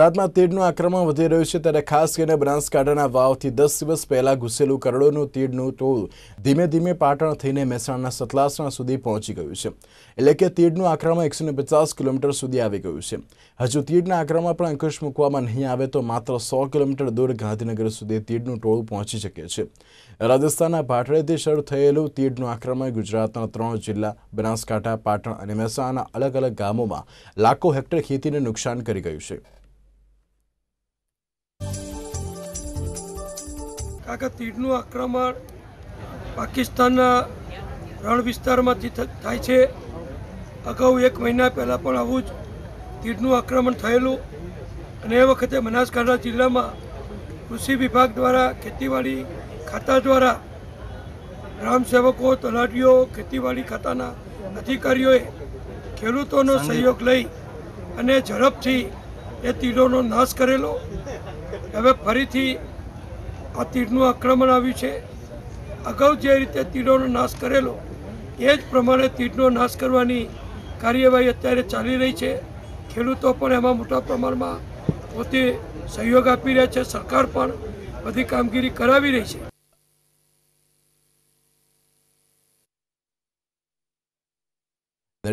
ગુજરાતમાં તીડનું આક્રમણ વધી રહ્યું છે ત્યારે ખાસ કરીને બનાસકાંઠાના વાવથી દસ દિવસ પહેલાં ઘૂસેલું કરડોનું તીડનું ટોળ ધીમે ધીમે પાટણ થઈને મહેસાણાના સતલાસણા સુધી પહોંચી ગયું છે એટલે કે તીડનું આક્રમણ એકસો પચાસ કિલોમીટર સુધી આવી ગયું છે હજુ તીડના આક્રમણ પણ અંકુશ મૂકવામાં નહીં આવે તો માત્ર સો કિલોમીટર દૂર ગાંધીનગર સુધી તીડનું ટોળું પહોંચી શકે છે રાજસ્થાનના ભાટડેથી શરૂ થયેલું તીડનું આક્રમણ ગુજરાતના ત્રણ જિલ્લા બનાસકાંઠા પાટણ અને મહેસાણાના અલગ અલગ ગામોમાં લાખો હેક્ટર ખેતીને નુકસાન કરી ગયું છે કારણ કે તીડનું આક્રમણ પાકિસ્તાનના રણ વિસ્તારમાંથી થાય છે અગાઉ એક મહિના પહેલાં પણ આવું જ તીડનું આક્રમણ થયેલું અને એ વખતે બનાસકાંઠા જિલ્લામાં કૃષિ વિભાગ દ્વારા ખેતીવાડી ખાતા દ્વારા ગ્રામસેવકો તલાટીઓ ખેતીવાડી ખાતાના અધિકારીઓએ ખેડૂતોનો સહયોગ લઈ અને ઝડપથી એ તીડોનો નાશ કરેલો હવે ફરીથી આ તીડનું આક્રમણ આવ્યું છે અગાઉ જે રીતે તીડોનો નાશ કરેલો એ જ પ્રમાણે તીડનો નાશ કરવાની કાર્યવાહી અત્યારે ચાલી રહી છે ખેડૂતો પણ એમાં મોટા પ્રમાણમાં પોતે સહયોગ આપી રહ્યા છે સરકાર પણ બધી કામગીરી કરાવી રહી છે